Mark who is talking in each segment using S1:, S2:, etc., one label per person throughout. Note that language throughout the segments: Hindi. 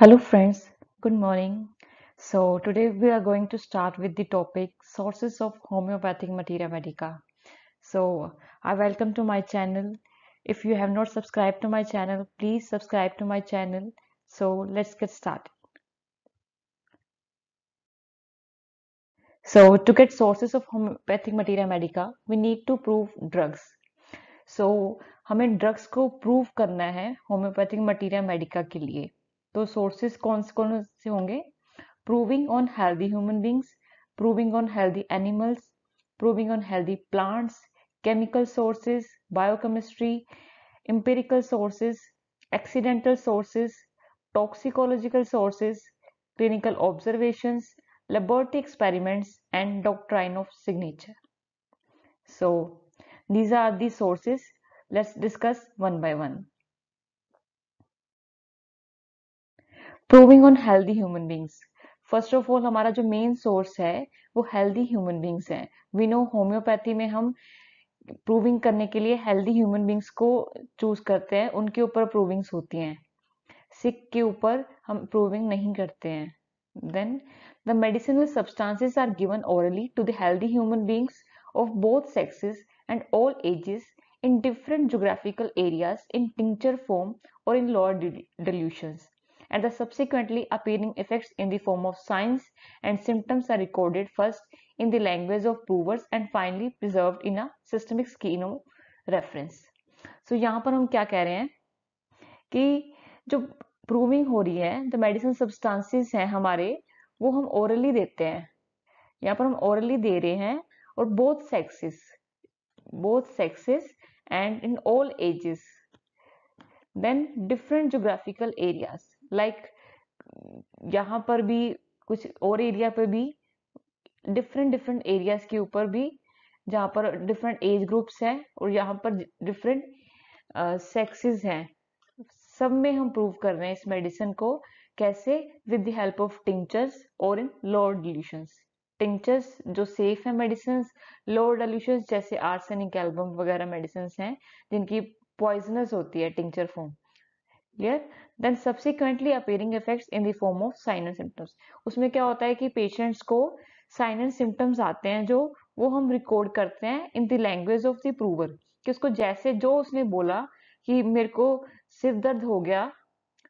S1: Hello friends, good morning. So today we are going to start with the topic sources of homeopathic materia medica. So I welcome to my channel. If you have not subscribed to my channel, please subscribe to my channel. So let's get started. So to get sources of homeopathic materia medica, we need to prove drugs. So हमें ड्रग्स को प्रूव करना है होम्योपैथिक materia मेडिका के लिए तो सोर्सेस कौन से कौन से होंगे proving on healthy human beings proving on healthy animals proving on healthy plants chemical sources biochemistry empirical sources accidental sources toxicological sources clinical observation laboratory experiments and doctrine of signature so these are the sources let's discuss one by one proving on healthy human beings first of all हमारा जो मेन सोर्स है वो हेल्दी ह्यूमन बींग्स है वी नो होम्योपैथी में हम प्रूविंग करने के लिए हेल्दी ह्यूमन बींग्स को चूज करते हैं उनके ऊपर प्रूविंग्स होती हैं सिक के ऊपर हम प्रूविंग नहीं करते हैं then the medicinal substances are given orally to the healthy human beings of both sexes and all ages in different geographical areas in tincture form और in lower dilution and the subsequently appearing effects in the form of signs and symptoms are recorded first in the language of provers and finally preserved in a systemic schema reference. So yahan par hum kya keh rahe hain ki jo proving ho rahi hai the medicine substances hain hamare wo hum orally dete hain yahan par hum orally de rahe hain और both sexes both sexes and in all ages then different geographical areas like like, यहाँ पर भी कुछ और एरिया पर भी डिफरेंट डिफरेंट एरियाज के ऊपर भी जहाँ पर डिफरेंट एज ग्रुप्स हैं और यहाँ पर डिफरेंट सेक्सेस हैं सब में हम प्रूव कर रहे हैं इस मेडिसिन को कैसे with the help of tinctures और इन लोअर डिल्यूशंस टिंचर्स जो सेफ है मेडिसिन लोअर डिल्यूशंस जैसे आर्सेनिक एल्बम वगैरह मेडिसिन हैं जिनकी पॉइजनस होती है tincture form clear then subsequently appearing effects in the form of sign and symptoms उसमें क्या होता है कि पेशेंट्स को साइन एंड सिम्टम्स आते हैं जो वो हम रिकॉर्ड करते हैं in the language of the prover कि उसको जैसे जो उसने बोला कि मेरे को सिर दर्द हो गया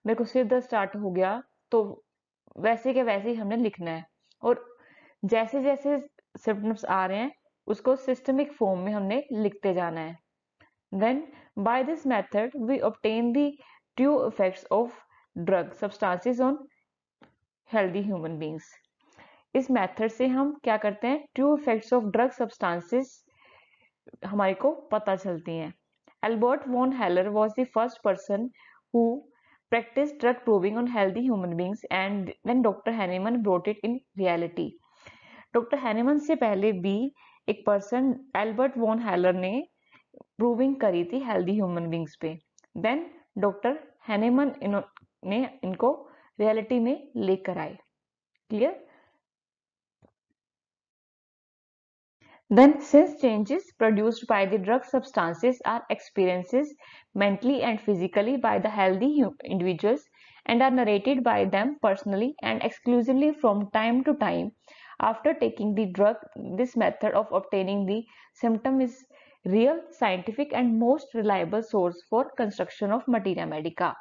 S1: मेरे को सिर दर्द स्टार्ट हो गया तो वैसे के वैसे ही हमने लिखना है और जैसे जैसे सिम्टम्स आ रहे हैं उसको सिस्टमिक फॉर्म में हमने लिखते जाना है then by this method we obtain the due effects of drug substances on healthy human beings इस मेथड से हम क्या करते हैं due effects of drug substances हमारे को पता चलती हैं Albert von Haller was the first person who practice drug proving on healthy human beings and then Dr. Hanneman brought it in reality. Dr. Hanneman से पहले भी एक पर्सन एल्बर्ट वॉन हेलर ने प्रूविंग करी थी हेल्दी ह्यूमन बींग्स पे देन डॉक्टर हैनेमन ने इनको रियलिटी में लेकर आए clear then since changes produced by the drug substances are experiences mentally and physically by the healthy individuals and are narrated by them personally and exclusively from time to time after taking the drug this method of obtaining symptom is real scientific and most reliable source for construction of materia medica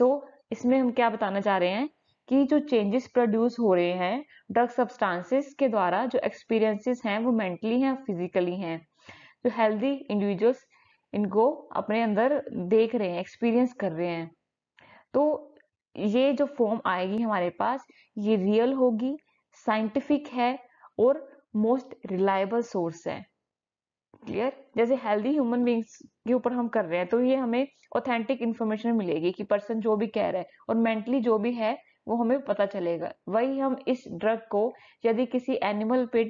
S1: so इसमें हम क्या बताना चाह रहे हैं कि जो चेंजेस प्रोड्यूस हो रहे हैं ड्रग सब्सटेंसेस के द्वारा जो एक्सपीरियंसेस हैं वो मेंटली हैं फिजिकली हैं जो हेल्दी इंडिविजुअल्स इनको अपने अंदर देख रहे हैं एक्सपीरियंस कर रहे हैं तो ये जो फॉर्म आएगी हमारे पास ये रियल होगी साइंटिफिक है और मोस्ट रिलायबल सोर्स है क्लियर जैसे हेल्दी ह्यूमन बींग्स के ऊपर हम कर रहे हैं तो ये हमें ऑथेंटिक इन्फॉर्मेशन मिलेगी कि पर्सन जो भी कह रहा है और मेंटली जो भी है वो हमें पता चलेगा वही हम इस ड्रग को यदि किसी एनिमल पे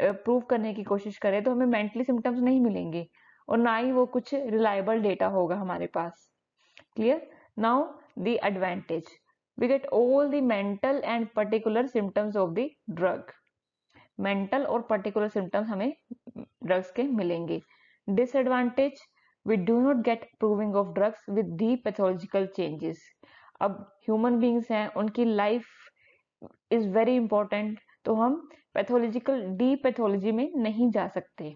S1: प्रूव करने की कोशिश करें तो हमें मेंटली सिम्टम्स नहीं मिलेंगे और ना ही वो कुछ रिलायबल डेटा होगा हमारे पास clear now the advantage we get all the mental and particular symptoms of the drug mental और पर्टिकुलर सिम्टम्स हमें ड्रग्स के मिलेंगे disadvantage we do not get proving of drugs with the pathological changes अब ह्यूमन बींग्स हैं उनकी लाइफ इज वेरी इंपॉर्टेंट तो हम पैथोलॉजिकल डी पैथोलॉजी में नहीं जा सकते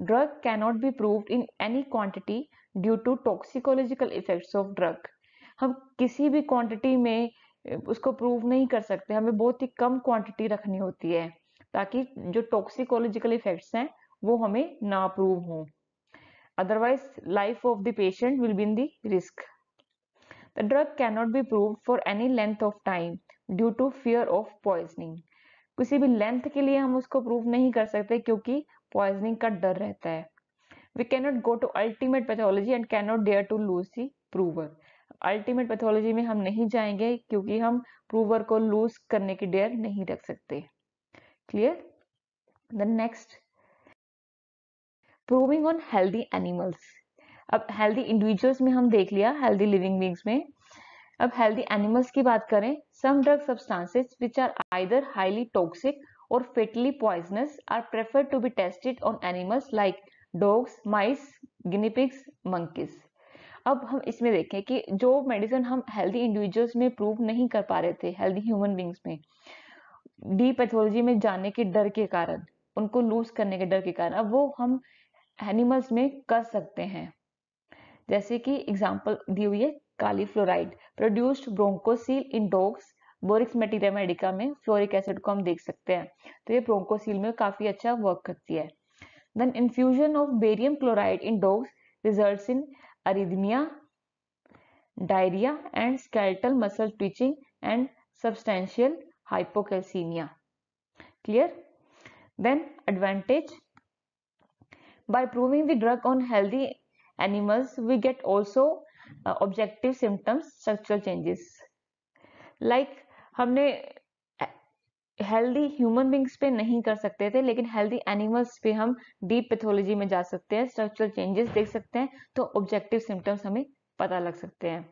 S1: drug cannot be prove in any quantity due to toxicological effects of drug हम किसी भी क्वांटिटी में उसको प्रूव नहीं कर सकते हमें बहुत ही कम क्वांटिटी रखनी होती है ताकि जो टॉक्सिकोलॉजिकल इफेक्ट्स हैं वो हमें ना प्रूव हों otherwise life of the patient will be in the risk the drug cannot be proved for any length of time due to fear of poisoning किसी भी लेंथ के लिए हम उसको प्रूव नहीं कर सकते क्योंकि पॉइजनिंग का डर रहता है we cannot go to ultimate pathology and cannot dare to lose the prover ultimate pathology में हम नहीं जाएंगे क्योंकि हम प्रूवर को लूज करने की डेयर नहीं रख सकते clear the next proving on healthy animals अब हेल्दी इंडिविजुअल्स में हम देख लिया हेल्दी लिविंग बींग्स में अब हेल्दी एनिमल्स की बात करें some drug substances which are either highly toxic और fatally poisonous are prefer to be tested on animals like dogs mice guinea pigs monkeys अब हम इसमें देखें कि जो मेडिसिन हम हेल्दी इंडिविजुअल्स में प्रूव नहीं कर पा रहे थे हेल्दी ह्यूमन बींग्स में डी पैथोलॉजी में जाने के डर के कारण उनको लूज करने के डर के कारण अब वो हम एनिमल्स में कर सकते हैं जैसे कि एग्जाम्पल दी हुई है kali fluoride produced bronchocele in dogs Boericke's materia medica में फ्लोरिक एसिड को हम देख सकते हैं तो ये ब्रोंकोसील में काफी अच्छा वर्क करती है then infusion of barium chloride in dogs result in arrhythmia diarrhoea and skeletal muscle twitching and substantial hypocalcemia clear then advantage by proving the drug on healthy animals we get also uh, objective symptoms structural changes like humne healthy human beings पे नहीं कर सकते थे लेकिन हेल्दी एनिमल्स पे हम डीप पैथोलॉजी में जा सकते हैं स्ट्रक्चरल चेंजेस देख सकते हैं तो ऑब्जेक्टिव सिम्टम्स हमें पता लग सकते हैं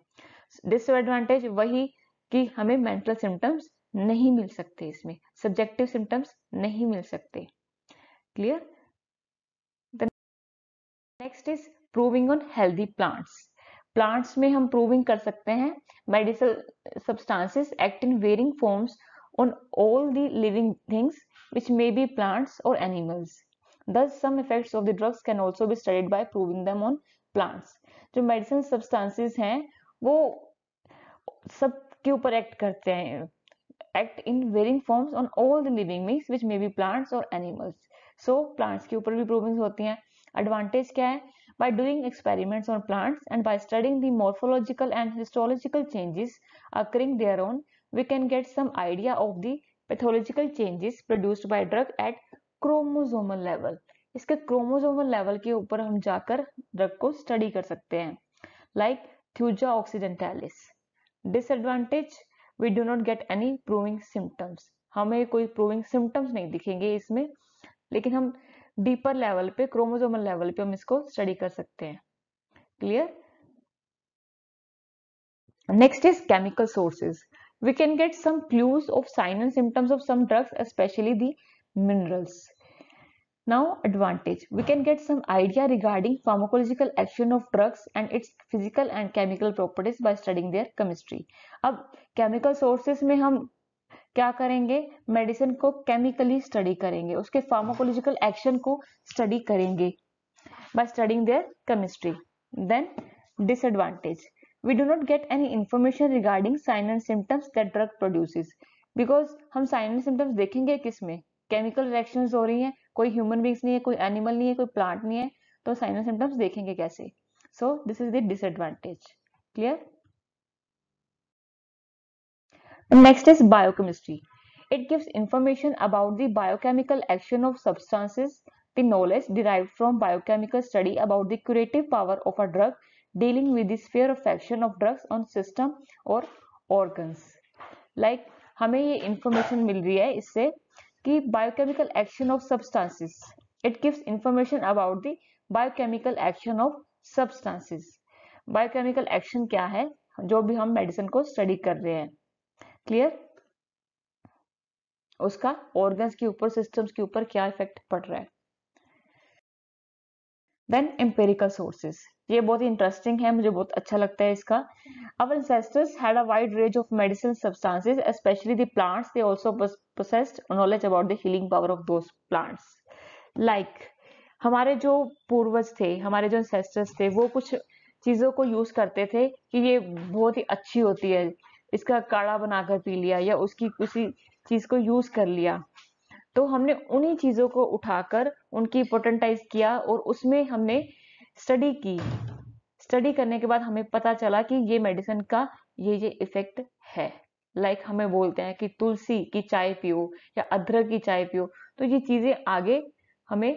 S1: डिसएडवांटेज वही कि हमें मेंटल सिम्टम्स नहीं मिल सकते इसमें सब्जेक्टिव सिम्टम्स नहीं मिल सकते clear next is proving on healthy plants plants में हम प्रूविंग कर सकते हैं medicinal substances act in varying forms on all the living things which may be plants और animals thus some effects of the drugs can also be studied by proving them on plants जो मेडिसिन सब्सटेंसेस हैं वो सब के ऊपर एक्ट करते हैं act in varying forms on all the living beings which may be plants or animals. So plants के ऊपर भी provings होती हैं एडवांटेज क्या है by doing experiments on plants and by studying the morphological and histological changes occurring thereon we can get some idea of the pathological changes produced by drug at chromosomal level इसके क्रोमोसोमल लेवल के ऊपर हम जाकर ड्रग को स्टडी कर सकते हैं like thuja occidentalis disadvantage we do not get any proving symptoms हमें कोई प्रूविंग सिम्टम्स नहीं दिखेंगे इसमें लेकिन हम डीपर लेवल पे क्रोमोजोमल लेवल पे हम इसको स्टडी कर सकते हैं clear next is chemical sources we can get some clues of sign and symptoms of some drugs specially the minerals Now advantage. We can get some idea regarding pharmacological action of drugs and its physical and chemical properties by studying their chemistry. अब chemical sources में हम क्या करेंगे मेडिसिन को केमिकली स्टडी करेंगे उसके फार्माकोलॉजिकल एक्शन को स्टडी करेंगे by studying their chemistry. Then disadvantage. We do not get any information regarding sign and symptoms that drug produces. Because हम sign and symptoms देखेंगे किसमें केमिकल रिएक्शंस हो रही हैं कोई ह्यूमन बींग्स नहीं है कोई एनिमल नहीं है कोई प्लांट नहीं है तो साइन एंड सिम्टम्स देखेंगे कैसे so this is the disadvantage clear next is biochemistry it gives information about the biochemical action of substances the knowledge derive from biochemical study about the curative power of a drug dealing with the sphere of action of drugs on system और ऑर्गन्स लाइक हमें ये इंफॉर्मेशन मिल रही है इससे कि biochemical action of substances it gives information about the biochemical action of substances biochemical action क्या है जो भी हम मेडिसिन को स्टडी कर रहे हैं क्लियर उसका ऑर्गन्स के ऊपर सिस्टम्स के ऊपर क्या इफेक्ट पड़ रहा है देन एम्पेरिकल सोर्सेज ये बहुत ही इंटरेस्टिंग है मुझे बहुत अच्छा लगता है इसका our ancestors had a wide range of medicine substances specially the plants they also possessed knowledge about the healing power of those plants like हमारे जो पूर्वज थे हमारे जो एंसेस्टर्स थे वो कुछ चीज़ों को यूज़ करते थे कि ये बहुत ही अच्छी होती है इसका काढ़ा बनाकर पी लिया या उसकी किसी चीज़ को यूज़ कर लिया तो हमने उन्हीं चीज़ों को उठाकर उनकी पोटेंटाइज किया और उसमें हमने स्टडी की स्टडी करने के बाद हमें पता चला कि ये मेडिसिन का ये ये इफेक्ट है लाइक like हमें बोलते हैं कि तुलसी की चाय पियो या अदरक की चाय पियो तो ये चीज़ें आगे हमें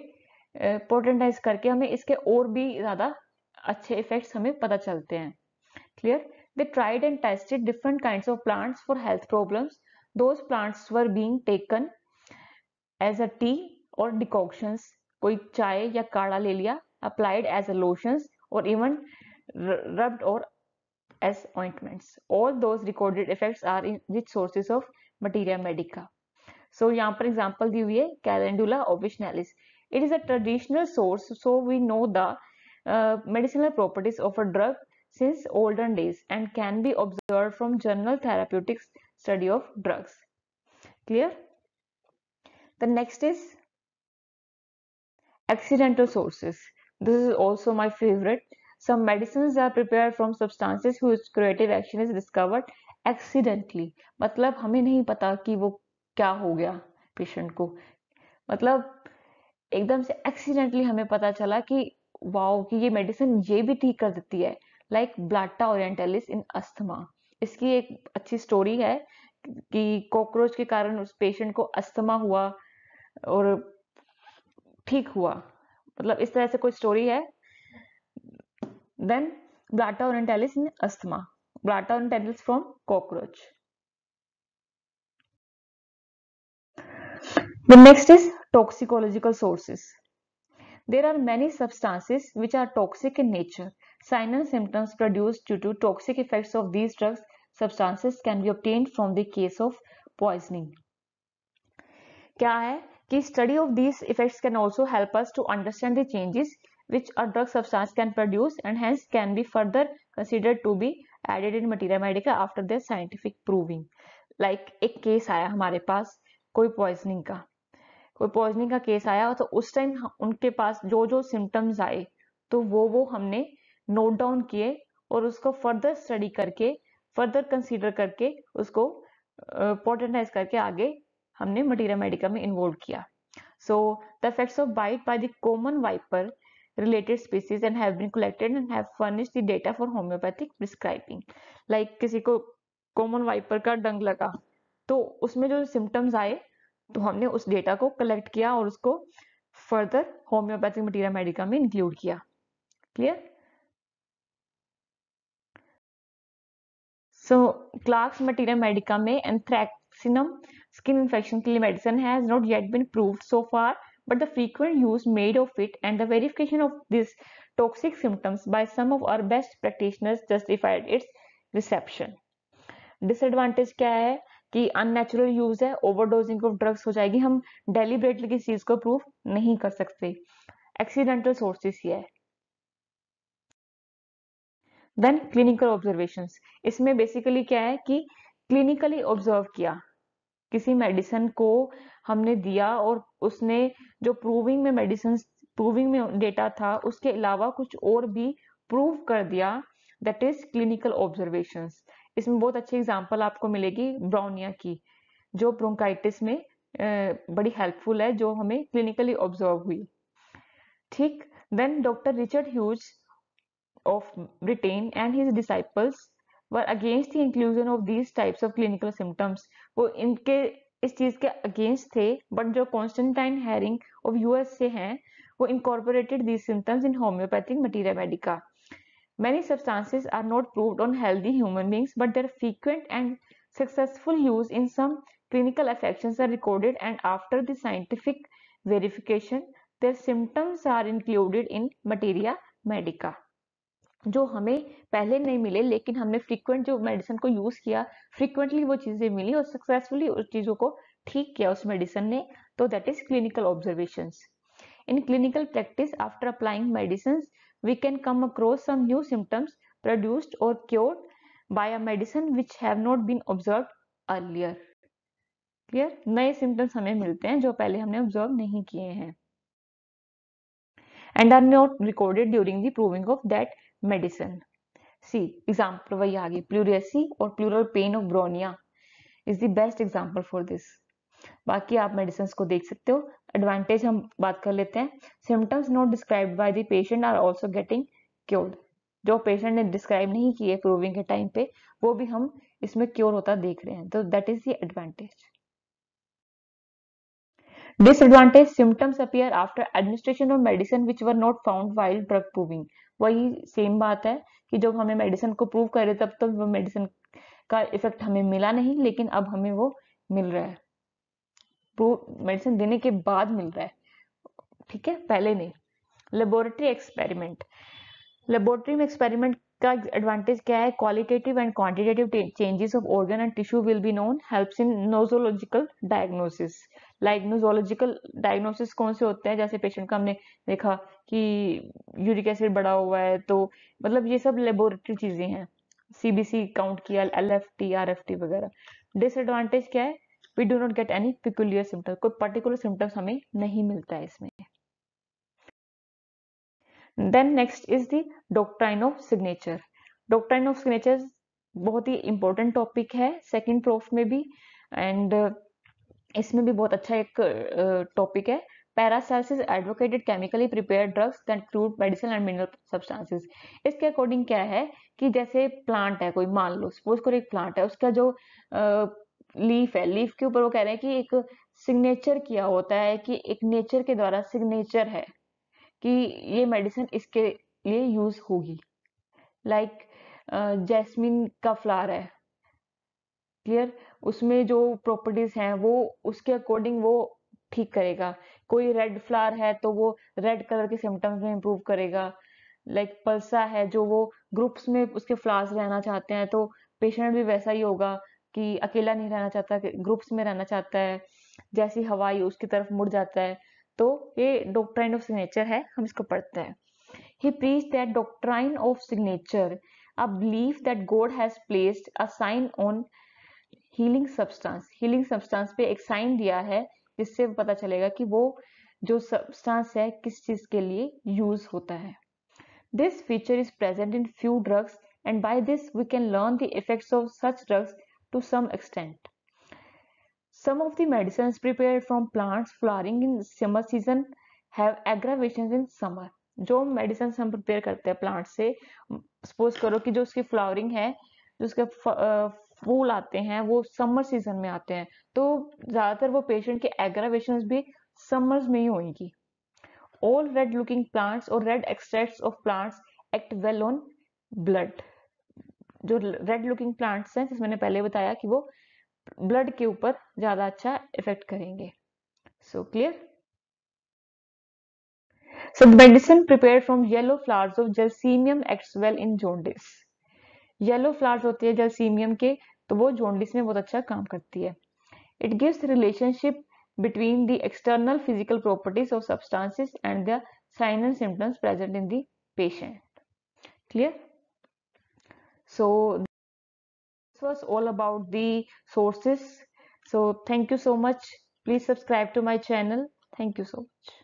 S1: पोटेंटाइज करके हमें इसके और भी ज़्यादा अच्छे इफेक्ट्स हमें पता चलते हैं clear they tried and tested different kind of plants for health problems those plants were being taken As a tea or decoctions, कोई चाय या काढ़ा ले लिया अप्लाइड एज अ लोशंस और even rubbed or as ointments all those recorded effects are in rich sources of materia medica so yahan par example di hui hai calendula officinalis it is a traditional source so we know the uh, medicinal properties of a drug since olden days and can be observed from general therapeutics study of drugs clear the next is accidental sources this is also my favorite some medicines are prepared from substances whose creative action is discovered accidentally matlab hame nahi pata ki wo kya ho gaya patient ko matlab एकदम से एक्सीडेंटली हमें पता चला कि वाओ कि ये मेडिसिन ये भी ठीक कर देती है like blatta orientalis in asthma इसकी एक अच्छी स्टोरी है कि कॉकरोच के कारण उस पेशेंट को अस्थमा हुआ और ठीक हुआ मतलब इस तरह से कोई स्टोरी है देन ब्लाटा और इंटेलिस इन अस्थमा ब्लाटा और orientalis from cockroach the next is toxicological sources there are many substances which are toxic in nature sign symptoms produce due to toxic effect of these drugs substances can be obtain from the case of poisoning क्या है कि study of these effects can also help us to understand the changes which a drug substance can produce and hence can be further considered to be added in materia medica after their scientific proving like एक केस आया हमारे पास कोई पॉइजनिंग का कोई पॉइजनिंग का केस आया तो उस टाइम उनके पास जो जो सिम्टम्स आए तो वो वो हमने नोट डाउन किए और उसको फर्दर स्टडी करके फर्दर कंसिडर करके उसको पोर्टेनाइज करके आगे हमने मटेरिया मेडिका में इन्वॉल्व किया so the effects of bite by the common viper related species and have been collected and have furnished the data for homeopathic prescribing like किसी को कॉमन वाइपर का डंग लगा तो उसमें जो सिम्टम्स आए तो हमने उस डेटा को कलेक्ट किया और उसको फर्दर होम्योपैथिक मटेरिया मेडिका में इंक्लूड किया clear so Clarke's materia medica में एंथ्रैक्सिनम skin infection के लिए medicine has not yet been proved so far but the frequent use made of it and the verification of this toxic symptoms by some of our best practitioners justified its reception disadvantage kya hai कि अननेचुरल यूज है ओवरडोजिंग ऑफ ड्रग्स हो जाएगी हम डेलीबरेटली किसी चीज को प्रूव नहीं कर सकते एक्सीडेंटल सोर्सेस ही है देन क्लिनिकल ऑब्जर्वेशंस इसमें बेसिकली क्या है कि क्लिनिकली ऑब्जर्व किया किसी मेडिसिन को हमने दिया और उसने जो प्रूविंग में मेडिसिन प्रूविंग में डेटा था उसके अलावा कुछ और भी प्रूव कर दिया दैट इज क्लिनिकल ऑब्जर्वेशन इसमें बहुत अच्छी एग्जाम्पल आपको मिलेगी ब्राउनिया की जो ब्रोंकाइटिस में बड़ी हेल्पफुल है जो हमें क्लिनिकली ऑब्जर्व हुई ठीक then doctor Richard Hughes of Britain and his disciples were against the inclusion of these types of clinical symptoms वो इनके इस चीज के अगेंस्ट थे बट जो कॉन्स्टेंटाइन हैरिंग ऑफ यूएस से हैं वो incorporated these symptoms in homeopathic materia Many substances are not proved on healthy human beings, but their frequent and successful use in some clinical affections are recorded and after the scientific verification, their symptoms are included in materia medica. जो हमें पहले नहीं मिले लेकिन हमने फ्रीक्वेंट जो मेडिसिन को यूज किया फ्रीक्वेंटली वो चीजें मिली और सक्सेसफुली उस चीजों को ठीक किया उस मेडिसिन ने तो that is clinical observation in clinical practice after applying medicine we can come across some new symptoms produced और cured by a medicine which have not been observe earlier clear नए सिम्टम्स हमें मिलते हैं जो पहले हमने ऑब्जर्व नहीं किए हैं and are not recorded during the proving of that medicine see example वही आ गई प्लूरियसी और pleural pain of bryonia is the best example for this बाकी आप मेडिसिन को देख सकते हो एडवांटेज हम बात कर लेते हैं symptoms not describe by the patient are also getting cure जो पेशेंट ने डिस्क्राइब नहीं किए प्रूविंग के टाइम पे वो भी हम इसमें क्योर होता देख रहे हैं तो that is disadvantage disadvantage symptoms appear after administration of medicine which were not found while drug proving वही सेम बात है कि जब हमें मेडिसिन को प्रूव करे तब तो वो मेडिसिन का इफेक्ट हमें मिला नहीं लेकिन अब हमें वो मिल रहा है प्रूव मेडिसिन देने के बाद मिल रहा है ठीक है पहले नहीं लेबोरेटरी एक्सपेरिमेंट लेबोरेटरी में एक्सपेरिमेंट का एडवांटेज क्या है qualitative and quantitative changes of organ and tissue will be known helps in nosological diagnosis like nosological diagnosis कौन से होते हैं जैसे पेशेंट का हमने देखा कि यूरिक एसिड बढ़ा हुआ है तो मतलब ये सब लेबोरेटरी चीजें हैं सीबीसी काउंट किया L F T R F T वगैरह डिसएडवांटेज क्या है we do not get any peculiar symptoms कोई पर्टिकुलर सिम्टम्स हमें नहीं मिलता है इसमें then next is the doctrine of signature doctrine of signature बहुत ही इंपॉर्टेंट टॉपिक है सेकेंड प्रोफ में भी एंड uh, इसमें भी बहुत अच्छा एक टॉपिक uh, है Paracelsus advocated chemically prepare drugs crude medicine and mineral substances इसके अकॉर्डिंग क्या है कि जैसे प्लांट है कोई मान लो सपोज करो एक प्लांट है उसका जो लीफ uh, है लीफ के ऊपर वो कह रहे हैं कि एक सिग्नेचर किया होता है कि एक नेचर के द्वारा सिग्नेचर है कि ये मेडिसिन इसके लिए यूज होगी लाइक जैस्मिन का फ्लावर है क्लियर उसमें जो प्रॉपर्टीज हैं वो उसके अकॉर्डिंग वो ठीक करेगा कोई रेड फ्लावर है तो वो रेड कलर के सिम्टम्स में इम्प्रूव करेगा लाइक like, पल्सा है जो वो ग्रुप्स में उसके फ्लावर्स रहना चाहते हैं तो पेशेंट भी वैसा ही होगा कि अकेला नहीं रहना चाहता ग्रुप्स में रहना चाहता है जैसी हवाई उसकी तरफ मुड़ जाता है तो ये डॉक्ट्राइन ऑफ सिग्नेचर है हम इसको पढ़ते हैं he preach that doctrine of signature a believe that God has placed a sign on healing substance healing substance पे एक साइन दिया है जिससे पता चलेगा कि वो जो सब्सटेंस है किस चीज के लिए यूज होता है this feature is present in few drugs and by this we can learn the effects of such drugs to some extent Some of the medicines prepared from plants flowering in summer season have aggravations in summer. जो मेडिसिन हम प्रिपेयर करते हैं प्लांट से सपोज करो कि जो उसकी फ्लावरिंग है जो उसके फूल आते हैं वो समर सीजन में आते हैं तो ज़्यादातर वो पेशेंट के एग्रावेशन भी समर्स में ही होंगी ऑल रेड लुकिंग प्लांट्स और red extracts of plants act well on blood जो रेड लुकिंग प्लांट्स हैं जिसमें मैंने पहले बताया कि वो ब्लड के ऊपर ज्यादा अच्छा इफेक्ट करेंगे so clear so the medicine prepare from yellow flowers of gelsemium acts well in jaundice yellow flowers होती है जलसीमियम के तो वो जोंडिस में बहुत अच्छा काम करती है it gives relationship between the external physical properties of substances and the sign and symptoms present in the patient clear so was all about the sources so thank you so much please subscribe to my channel thank you so much